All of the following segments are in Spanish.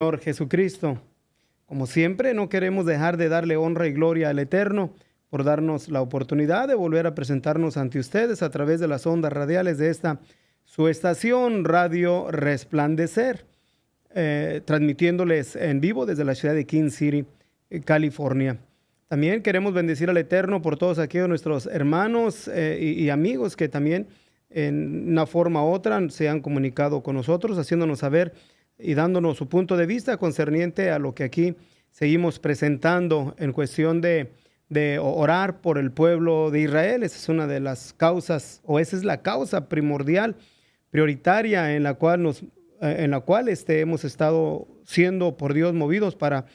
Señor Jesucristo. Como siempre, no queremos dejar de darle honra y gloria al Eterno por darnos la oportunidad de volver a presentarnos ante ustedes a través de las ondas radiales de esta su estación Radio Resplandecer, eh, transmitiéndoles en vivo desde la ciudad de King City, eh, California. También queremos bendecir al Eterno por todos aquellos nuestros hermanos eh, y, y amigos que también en una forma u otra se han comunicado con nosotros, haciéndonos saber y dándonos su punto de vista concerniente a lo que aquí seguimos presentando en cuestión de, de orar por el pueblo de Israel. Esa es una de las causas, o esa es la causa primordial, prioritaria en la cual, nos, eh, en la cual este, hemos estado siendo por Dios movidos para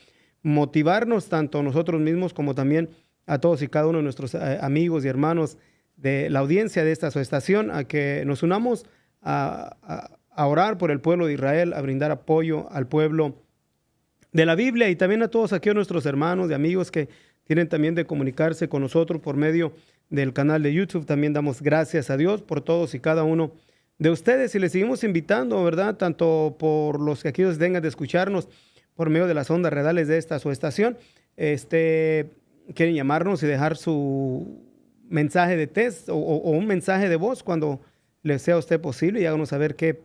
motivarnos tanto nosotros mismos como también a todos y cada uno de nuestros eh, amigos y hermanos de la audiencia de esta estación a que nos unamos a, a orar por el pueblo de Israel, a brindar apoyo al pueblo de la Biblia y también a todos aquí a nuestros hermanos y amigos que tienen también de comunicarse con nosotros por medio del canal de YouTube. También damos gracias a Dios por todos y cada uno de ustedes y les seguimos invitando, ¿verdad? Tanto por los que aquí tengan de escucharnos por medio de las ondas reales de esta su estación, este, quieren llamarnos y dejar su mensaje de test o, un mensaje de voz cuando les sea a usted posible y háganos saber qué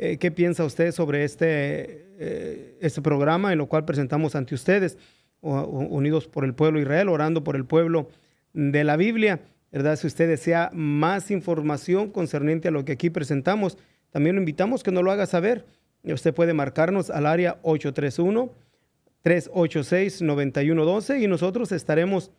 eh, qué piensa usted sobre este, eh, este programa en lo cual presentamos ante ustedes, unidos por el pueblo Israel, orando por el pueblo de la Biblia. ¿verdad? Si usted desea más información concerniente a lo que aquí presentamos, también lo invitamos que nos lo haga saber. Usted puede marcarnos al área 831-386-9112 y nosotros estaremos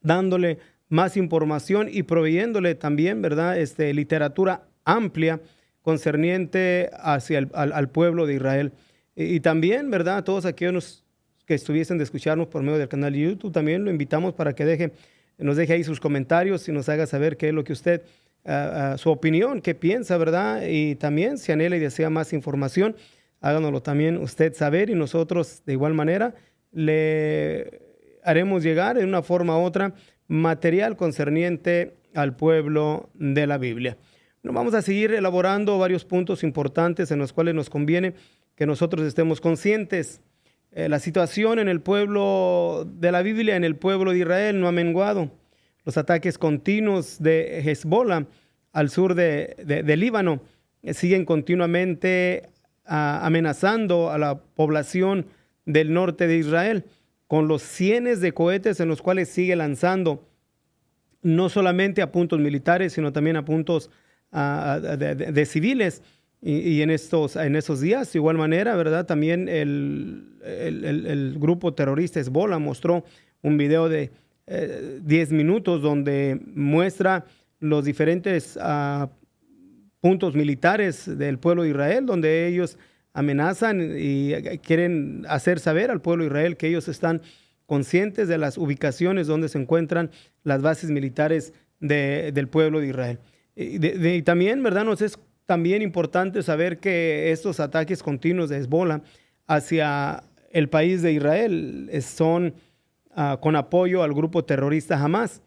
dándole más información y proveyéndole también, ¿verdad? Este, literatura amplia concerniente hacia al, pueblo de Israel. Y, también, ¿verdad? A todos aquellos que estuviesen de escucharnos por medio del canal de YouTube, también lo invitamos para que deje, nos deje ahí sus comentarios y nos haga saber qué es lo que usted, ah, ah, su opinión, qué piensa, ¿verdad? Y también, si anhela y desea más información, háganoslo también usted saber y nosotros de igual manera le haremos llegar en una forma u otra material concerniente al pueblo de la Biblia vamos a seguir elaborando varios puntos importantes en los cuales nos conviene que nosotros estemos conscientes. Eh, la situación en el pueblo de la Biblia, en el pueblo de Israel, no ha menguado. Los ataques continuos de Hezbollah al sur de, Líbano eh, siguen continuamente ah, amenazando a la población del norte de Israel con los cientos de cohetes en los cuales sigue lanzando, no solamente a puntos militares, sino también a puntos de, civiles. Y, en, estos, en esos días, de igual manera, ¿verdad? También el, grupo terrorista Hezbollah mostró un video de 10 eh, minutos donde muestra los diferentes ah, puntos militares del pueblo de Israel, donde ellos amenazan y quieren hacer saber al pueblo de Israel que ellos están conscientes de las ubicaciones donde se encuentran las bases militares del pueblo de Israel. Y, también, ¿verdad? Nos es también importante saber que estos ataques continuos de Hezbollah hacia el país de Israel son ah, con apoyo al grupo terrorista Hamas.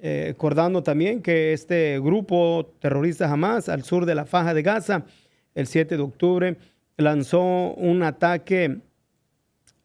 Eh, recordando acordando también que este grupo terrorista Hamas al sur de la faja de Gaza, el 7 de octubre, lanzó un ataque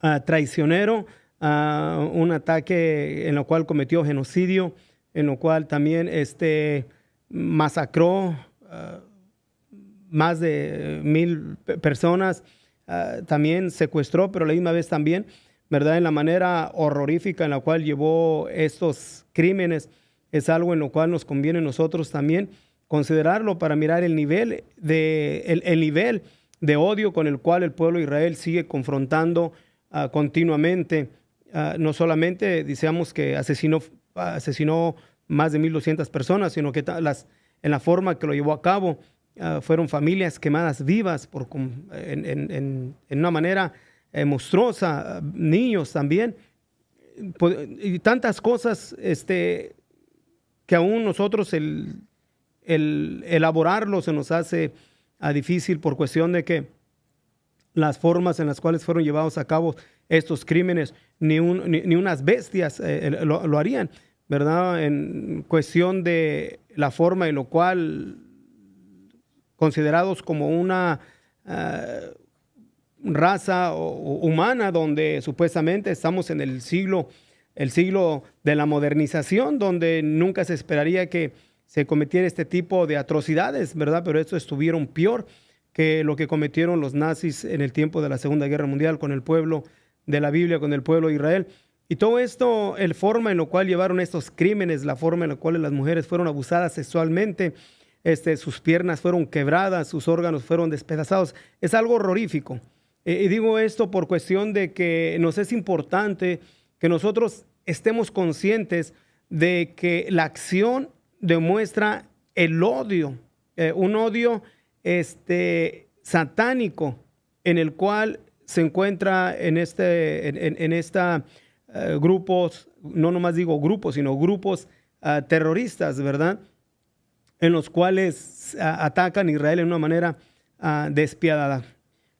ah, traicionero, ah, un ataque en lo cual cometió genocidio, en lo cual también este, masacró uh, más de mil personas, uh, también secuestró, pero la misma vez también, ¿verdad? En la manera horrorífica en la cual llevó estos crímenes, es algo en lo cual nos conviene nosotros también considerarlo para mirar el nivel de, el, nivel de odio con el cual el pueblo de Israel sigue confrontando uh, continuamente. no solamente, digamos, que asesinó, asesinó más de 1.200 personas, sino que las, en la forma que lo llevó a cabo ah, fueron familias quemadas vivas por, en, una manera eh, monstruosa, ah, niños también, pues, y tantas cosas este, que aún nosotros el, elaborarlo se nos hace ah, difícil por cuestión de que las formas en las cuales fueron llevados a cabo estos crímenes, ni, un, ni, unas bestias eh, eh, lo, harían. En cuestión de la forma en lo cual considerados como una eh, raza humana donde supuestamente estamos en el siglo el siglo de la modernización donde nunca se esperaría que se cometiera este tipo de atrocidades, ¿verdad? Pero esto estuvieron peor que lo que cometieron los nazis en el tiempo de la Segunda Guerra Mundial con el pueblo de la Biblia, con el pueblo de Israel. Y todo esto, el forma en lo cual llevaron estos crímenes, la forma en la cual las mujeres fueron abusadas sexualmente, este, sus piernas fueron quebradas, sus órganos fueron despedazados, es algo horrorífico. y digo esto por cuestión de que nos es importante que nosotros estemos conscientes de que la acción demuestra el odio, eh, un odio este, satánico en el cual se encuentra en, este, en esta eh, grupos, no nomás digo grupos, sino grupos ah, terroristas, ¿verdad? En los cuales atacan a Israel en una manera ah, despiadada.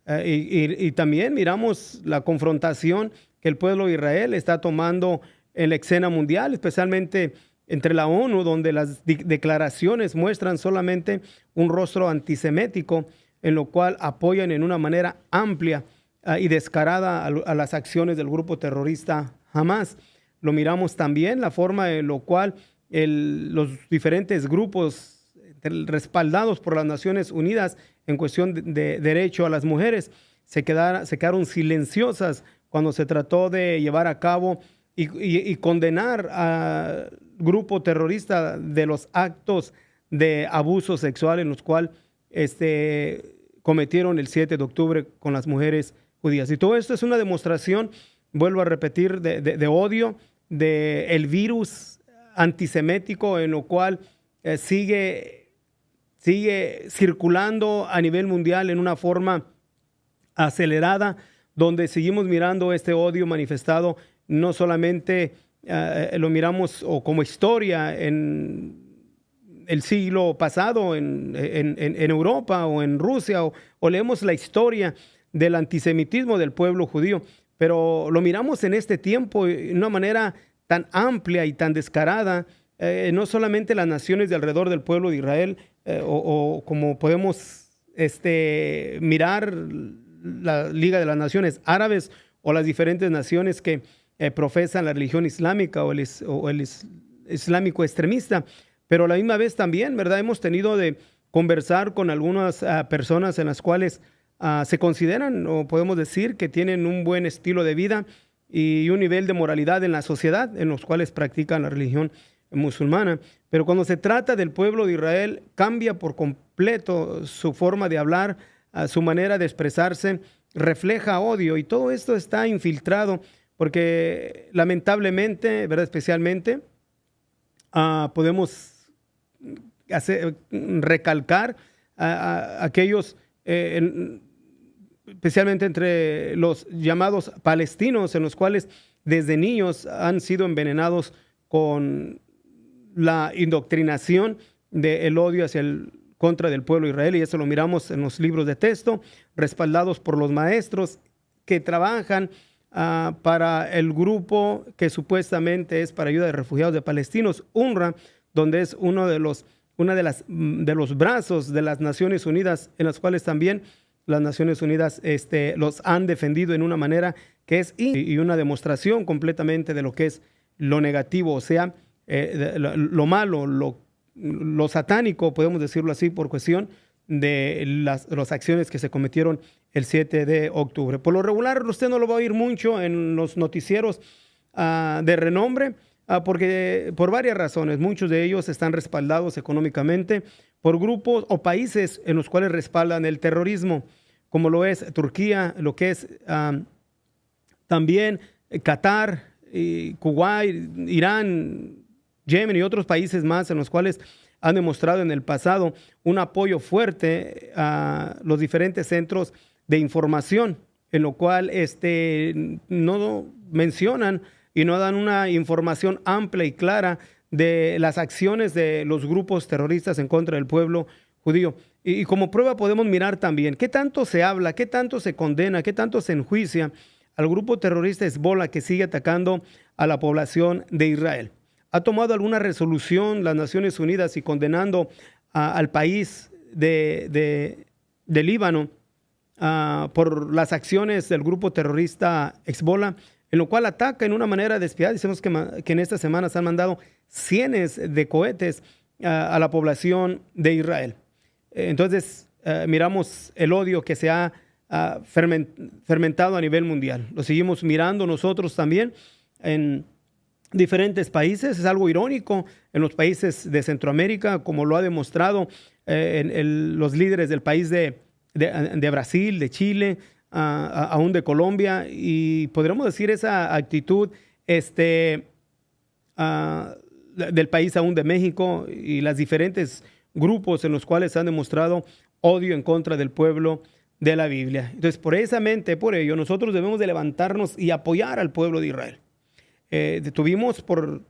Eh, y, también miramos la confrontación que el pueblo de Israel está tomando en la escena mundial, especialmente entre la ONU, donde las declaraciones muestran solamente un rostro antisemético, en lo cual apoyan en una manera amplia ah, y descarada a, a, las acciones del grupo terrorista jamás. Lo miramos también, la forma en la cual los diferentes grupos respaldados por las Naciones Unidas en cuestión de, derecho a las mujeres se, quedaron, silenciosas cuando se trató de llevar a cabo y, condenar al grupo terrorista de los actos de abuso sexual en los cuales este, cometieron el 7 de octubre con las mujeres judías. Y todo esto es una demostración vuelvo a repetir, de, de odio, del el virus antisemético en lo cual eh, sigue, sigue circulando a nivel mundial en una forma acelerada, donde seguimos mirando este odio manifestado, no solamente eh, lo miramos como historia en el siglo pasado en, en, Europa o en Rusia, o leemos la historia del antisemitismo del pueblo judío, pero lo miramos en este tiempo de eh, una manera tan amplia y tan descarada, eh, no solamente las naciones de alrededor del pueblo de Israel, eh, o, como podemos este, mirar la Liga de las Naciones Árabes o las diferentes naciones que profesan la religión islámica o el, islámico extremista, pero a la misma vez también, ¿verdad? Hemos tenido de conversar con algunas ah, personas en las cuales Ah, se consideran o podemos decir que tienen un buen estilo de vida y un nivel de moralidad en la sociedad en los cuales practican la religión musulmana. Pero cuando se trata del pueblo de Israel, cambia por completo su forma de hablar, ah, su manera de expresarse, refleja odio y todo esto está infiltrado porque lamentablemente, ¿verdad? especialmente, ah, podemos recalcar a, aquellos eh, especialmente entre los llamados palestinos, en los cuales desde niños han sido envenenados con la indoctrinación del odio hacia el contra del pueblo israelí, y eso lo miramos en los libros de texto, respaldados por los maestros que trabajan ah, para el grupo que supuestamente es para ayuda de refugiados de palestinos, UNRWA, donde es uno de los, una de, las, mm, de los brazos de las Naciones Unidas, en las cuales también las Naciones Unidas este, los han defendido en una manera que es y una demostración completamente de lo que es lo negativo, o sea, eh, lo, malo, lo, lo, satánico, podemos decirlo así, por cuestión de las, las, acciones que se cometieron el 7 de octubre. Por lo regular, usted no lo va a oír mucho en los noticieros ah, de renombre, ah, porque por varias razones, muchos de ellos están respaldados económicamente por grupos o países en los cuales respaldan el terrorismo, como lo es Turquía, lo que es también Qatar, Kuwait, Irán, Yemen y otros países más en los cuales han demostrado en el pasado un apoyo fuerte a los diferentes centros de información, en lo cual este, no mencionan y no dan una información amplia y clara de las acciones de los grupos terroristas en contra del pueblo judío. Y, como prueba podemos mirar también qué tanto se habla, qué tanto se condena, qué tanto se enjuicia al grupo terrorista Hezbollah que sigue atacando a la población de Israel. ¿Ha tomado alguna resolución las Naciones Unidas y condenando al país de, Líbano ah, por las acciones del grupo terrorista Hezbollah? en lo cual ataca en una manera despiadada. Dicemos que, que en estas semanas se han mandado cientos de cohetes ah, a, la población de Israel. Eh, entonces, eh, miramos el odio que se ha ah, fermentado a nivel mundial. Lo seguimos mirando nosotros también en diferentes países. Es algo irónico en los países de Centroamérica, como lo ha demostrado eh, los líderes del país de Brasil, de Chile, aún de Colombia y podríamos decir esa actitud este, ah, del país aún de México y los diferentes grupos en los cuales han demostrado odio en contra del pueblo de la Biblia. Entonces, por esa mente por ello, nosotros debemos de levantarnos y apoyar al pueblo de Israel. Eh, tuvimos por,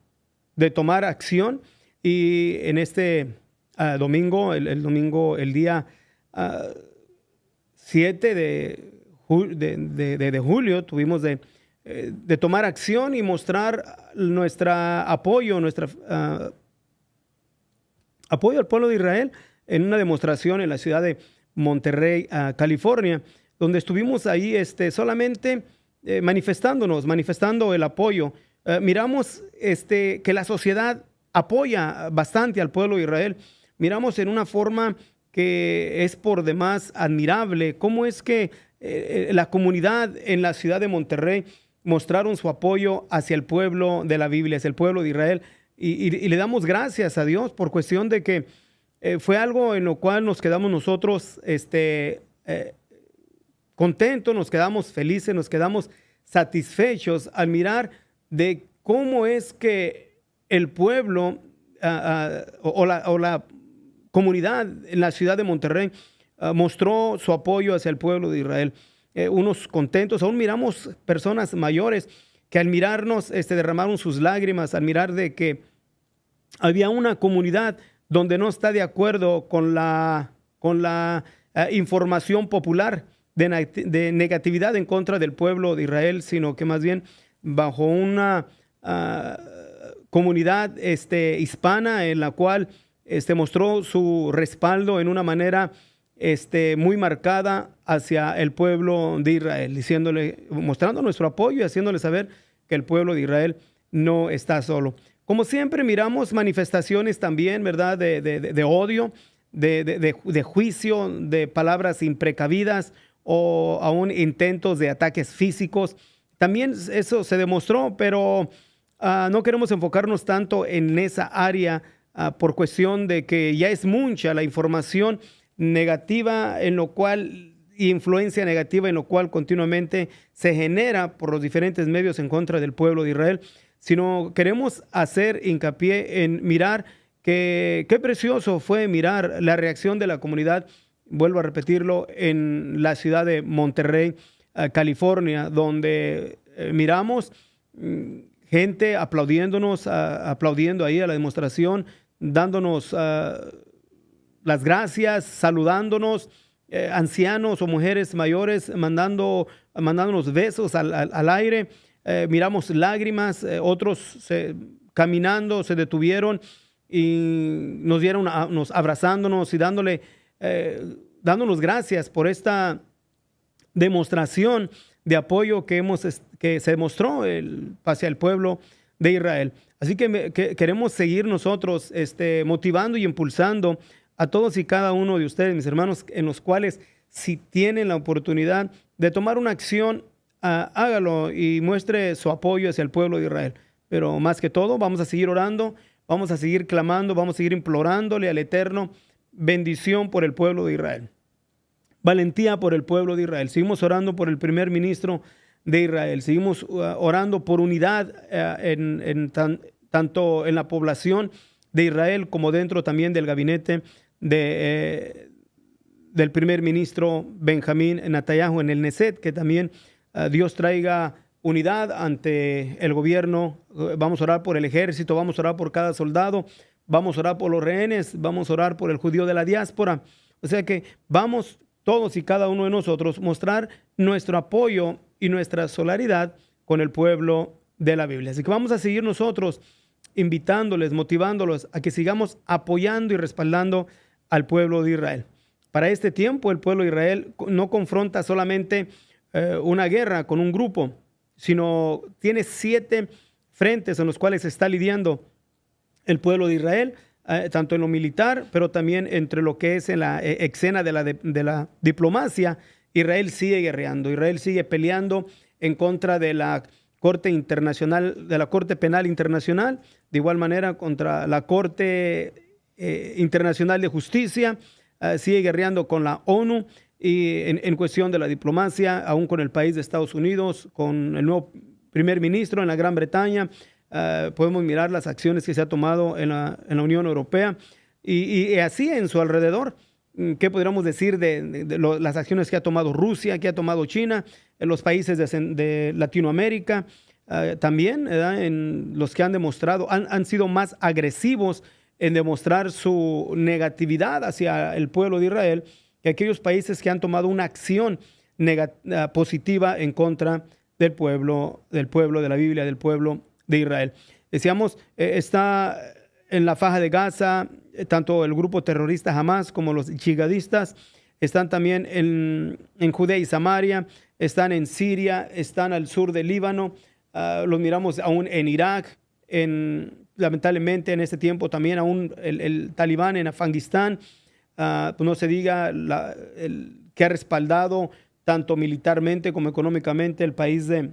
de tomar acción y en este ah, domingo, el, domingo, el día 7 ah, de de, julio tuvimos eh, de, tomar acción y mostrar nuestro apoyo, ah, apoyo al pueblo de Israel en una demostración en la ciudad de Monterrey, ah, California, donde estuvimos ahí este, solamente eh, manifestándonos, manifestando el apoyo. Eh, miramos este, que la sociedad apoya bastante al pueblo de Israel. Miramos en una forma que es por demás admirable cómo es que eh, la comunidad en la ciudad de Monterrey mostraron su apoyo hacia el pueblo de la Biblia, hacia el pueblo de Israel. Y, le damos gracias a Dios por cuestión de que eh, fue algo en lo cual nos quedamos nosotros este, eh, contentos, nos quedamos felices, nos quedamos satisfechos al mirar de cómo es que el pueblo ah, ah, o, la, comunidad en la ciudad de Monterrey Ah, mostró su apoyo hacia el pueblo de Israel. Eh, unos contentos, aún miramos personas mayores que al mirarnos este, derramaron sus lágrimas, al mirar de que había una comunidad donde no está de acuerdo con la, con la eh, información popular de, negatividad en contra del pueblo de Israel, sino que más bien bajo una ah, comunidad este, hispana en la cual este, mostró su respaldo en una manera este, muy marcada hacia el pueblo de Israel, diciéndole, mostrando nuestro apoyo y haciéndole saber que el pueblo de Israel no está solo. Como siempre miramos manifestaciones también, ¿verdad?, de, odio, de, juicio, de palabras imprecavidas o aún intentos de ataques físicos. También eso se demostró, pero ah, no queremos enfocarnos tanto en esa área ah, por cuestión de que ya es mucha la información negativa en lo cual, influencia negativa en lo cual continuamente se genera por los diferentes medios en contra del pueblo de Israel, sino queremos hacer hincapié en mirar que qué precioso fue mirar la reacción de la comunidad, vuelvo a repetirlo, en la ciudad de Monterrey, eh, California, donde eh, miramos mm, gente aplaudiéndonos, aplaudiendo ahí a la demostración, dándonos ah, las gracias, saludándonos, eh, ancianos o mujeres mayores mandando, mandándonos besos al, aire. Eh, miramos lágrimas, eh, otros se, caminando se detuvieron y nos dieron, nos abrazándonos y dándole, dándonos gracias por esta demostración de apoyo que, hemos, que se demostró el, hacia el pueblo de Israel. Así que, queremos seguir nosotros este, motivando y impulsando a todos y cada uno de ustedes, mis hermanos, en los cuales si tienen la oportunidad de tomar una acción, ah, hágalo y muestre su apoyo hacia el pueblo de Israel. Pero más que todo, vamos a seguir orando, vamos a seguir clamando, vamos a seguir implorándole al Eterno bendición por el pueblo de Israel. Valentía por el pueblo de Israel. Seguimos orando por el primer ministro de Israel. Seguimos ah, orando por unidad ah, en, tanto en la población de Israel como dentro también del gabinete eh, del primer ministro Benjamín Netanyahu en el Neset, que también eh, Dios traiga unidad ante el gobierno. Vamos a orar por el ejército, vamos a orar por cada soldado, vamos a orar por los rehenes, vamos a orar por el judío de la diáspora. O sea que vamos todos y cada uno de nosotros mostrar nuestro apoyo y nuestra solidaridad con el pueblo de la Biblia. Así que vamos a seguir nosotros invitándoles, motivándolos a que sigamos apoyando y respaldando al pueblo de Israel. Para este tiempo el pueblo de Israel no confronta solamente eh, una guerra con un grupo, sino tiene siete frentes en los cuales está lidiando el pueblo de Israel, eh, tanto en lo militar, pero también entre lo que es en la eh, escena de la, de la diplomacia. Israel sigue guerreando, Israel sigue peleando en contra de la Corte Internacional, de la Corte Penal Internacional, de igual manera contra la Corte eh, Internacional de Justicia, eh, sigue guerreando con la ONU y en, cuestión de la diplomacia, aún con el país de Estados Unidos, con el nuevo primer ministro en la Gran Bretaña, eh, podemos mirar las acciones que se ha tomado en la, Unión Europea y, así en su alrededor. Mm, ¿Qué podríamos decir de, las acciones que ha tomado Rusia, que ha tomado China, en los países de, Latinoamérica? también en los que han demostrado, han, han sido más agresivos en demostrar su negatividad hacia el pueblo de Israel que aquellos países que han tomado una acción ah, positiva en contra del pueblo, del pueblo, de la Biblia, del pueblo de Israel. Decíamos, eh, está en la faja de Gaza, eh, tanto el grupo terrorista Hamas como los yihadistas, están también en, en, Judea y Samaria, están en Siria, están al sur del Líbano, ah, los miramos aún en Irak, en lamentablemente en este tiempo también aún el, talibán en Afganistán, ah, pues no se diga el, que ha respaldado tanto militarmente como económicamente el país de,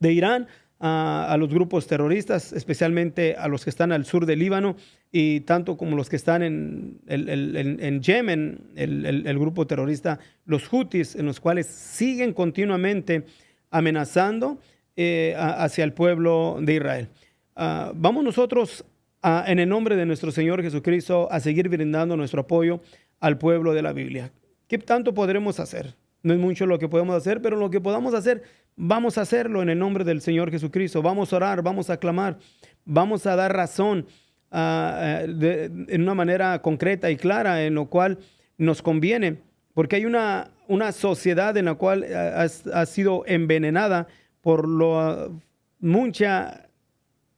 Irán. Ah, a, los grupos terroristas, especialmente a los que están al sur del Líbano y tanto como los que están en, el, Yemen, el, grupo terrorista, los hutis, en los cuales siguen continuamente amenazando eh, hacia el pueblo de Israel. Ah, vamos nosotros en el nombre de nuestro Señor Jesucristo a seguir brindando nuestro apoyo al pueblo de la Biblia. ¿Qué tanto podremos hacer? No es mucho lo que podemos hacer, pero lo que podamos hacer, vamos a hacerlo en el nombre del Señor Jesucristo. Vamos a orar, vamos a clamar, vamos a dar razón ah, eh, en una manera concreta y clara en lo cual nos conviene, porque hay una, una sociedad en la cual eh, ha, sido envenenada por lo, mucha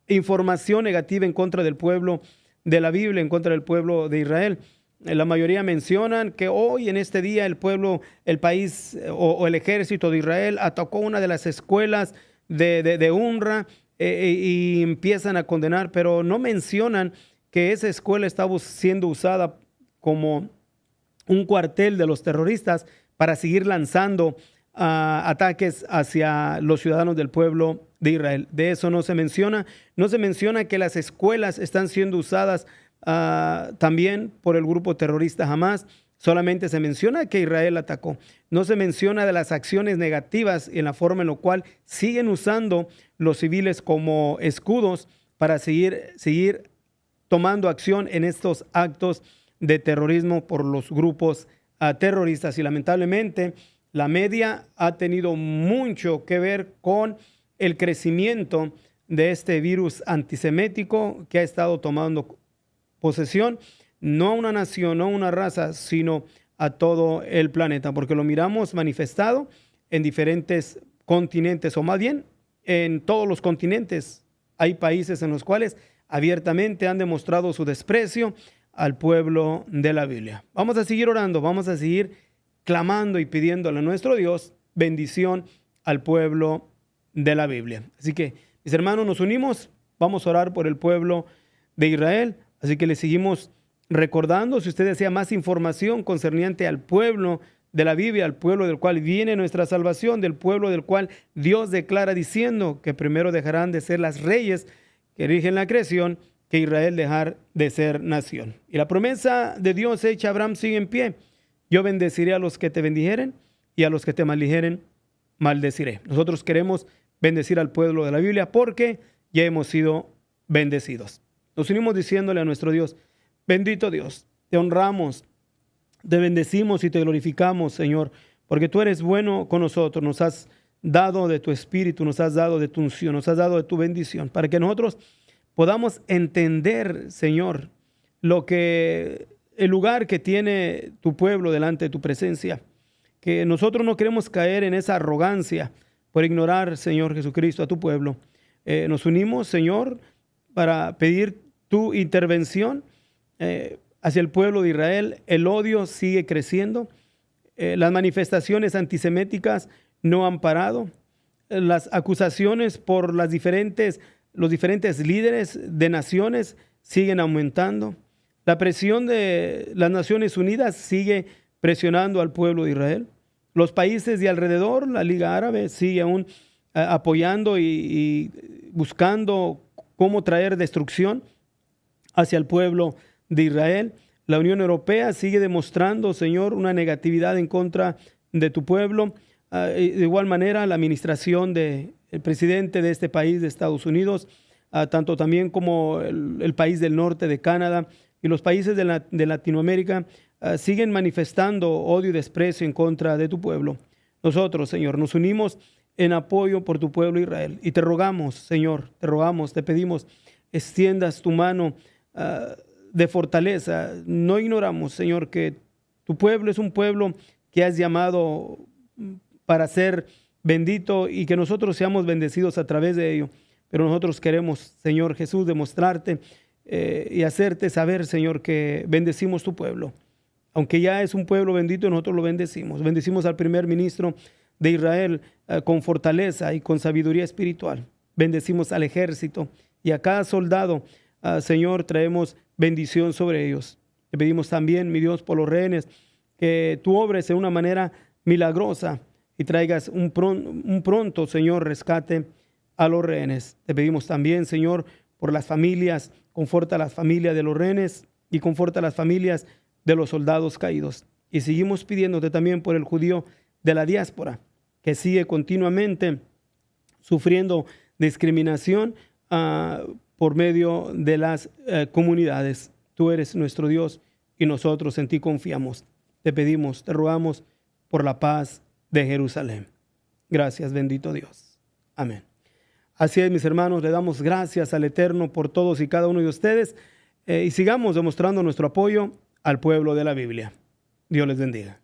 información negativa en contra del pueblo de la Biblia, en contra del pueblo de Israel. Eh, la mayoría mencionan que hoy en este día el pueblo, el país eh, o, el ejército de Israel atacó una de las escuelas de, de, eh, y empiezan a condenar, pero no mencionan que esa escuela estaba siendo usada como un cuartel de los terroristas para seguir lanzando ah, ataques hacia los ciudadanos del pueblo de Israel. De eso no se menciona. No se menciona que las escuelas están siendo usadas ah, también por el grupo terrorista Hamas. Solamente se menciona que Israel atacó. No se menciona de las acciones negativas en la forma en la cual siguen usando los civiles como escudos para seguir, seguir tomando acción en estos actos de terrorismo por los grupos ah, terroristas. Y lamentablemente la media ha tenido mucho que ver con el crecimiento de este virus antisemético que ha estado tomando posesión, no a una nación, no a una raza, sino a todo el planeta, porque lo miramos manifestado en diferentes continentes, o más bien en todos los continentes. Hay países en los cuales abiertamente han demostrado su desprecio al pueblo de la Biblia. Vamos a seguir orando, vamos a seguir clamando y pidiéndole a nuestro Dios bendición al pueblo de la Biblia. Así que, mis hermanos, nos unimos, vamos a orar por el pueblo de Israel, así que le seguimos recordando, si usted desea más información concerniente al pueblo de la Biblia, al pueblo del cual viene nuestra salvación, del pueblo del cual Dios declara diciendo que primero dejarán de ser las reyes que rigen la creación, que Israel dejar de ser nación. Y la promesa de Dios hecha a Abraham sigue en pie. Yo bendeciré a los que te bendijeren y a los que te maldijeren, maldeciré. Nosotros queremos bendecir al pueblo de la Biblia porque ya hemos sido bendecidos. Nos unimos diciéndole a nuestro Dios, bendito Dios, te honramos, te bendecimos y te glorificamos, Señor, porque tú eres bueno con nosotros, nos has dado de tu espíritu, nos has dado de tu unción, nos has dado de tu bendición, para que nosotros podamos entender, Señor, lo que el lugar que tiene tu pueblo delante de tu presencia, que nosotros no queremos caer en esa arrogancia, por ignorar, Señor Jesucristo, a tu pueblo. Eh, nos unimos, Señor, para pedir tu intervención eh, hacia el pueblo de Israel. El odio sigue creciendo. Eh, las manifestaciones antiseméticas no han parado. Las acusaciones por las diferentes, los diferentes líderes de naciones siguen aumentando. La presión de las Naciones Unidas sigue presionando al pueblo de Israel. Los países de alrededor, la Liga Árabe, sigue aún eh, apoyando y, buscando cómo traer destrucción hacia el pueblo de Israel. La Unión Europea sigue demostrando, Señor, una negatividad en contra de tu pueblo. Ah, de igual manera, la administración del presidente de este país, de Estados Unidos, ah, tanto también como el, país del norte de Canadá y los países de, de Latinoamérica, Ah, siguen manifestando odio y desprecio en contra de tu pueblo. Nosotros, Señor, nos unimos en apoyo por tu pueblo Israel y te rogamos, Señor, te rogamos, te pedimos, extiendas tu mano ah, de fortaleza. No ignoramos, Señor, que tu pueblo es un pueblo que has llamado mm, para ser bendito y que nosotros seamos bendecidos a través de ello. Pero nosotros queremos, Señor Jesús, demostrarte eh, y hacerte saber, Señor, que bendecimos tu pueblo aunque ya es un pueblo bendito, nosotros lo bendecimos. Bendecimos al primer ministro de Israel eh, con fortaleza y con sabiduría espiritual. Bendecimos al ejército y a cada soldado, ah, Señor, traemos bendición sobre ellos. Te pedimos también, mi Dios, por los rehenes, que tú obres de una manera milagrosa y traigas un, pronto, un pronto, Señor, rescate a los rehenes. Te pedimos también, Señor, por las familias, conforta a las familias de los rehenes y conforta a las familias de los soldados caídos. Y seguimos pidiéndote también por el judío de la diáspora, que sigue continuamente sufriendo discriminación ah, por medio de las eh, comunidades. Tú eres nuestro Dios y nosotros en ti confiamos. Te pedimos, te rogamos por la paz de Jerusalén. Gracias, bendito Dios. Amén. Así es, mis hermanos, le damos gracias al Eterno por todos y cada uno de ustedes eh, y sigamos demostrando nuestro apoyo al pueblo de la Biblia. Dios les bendiga.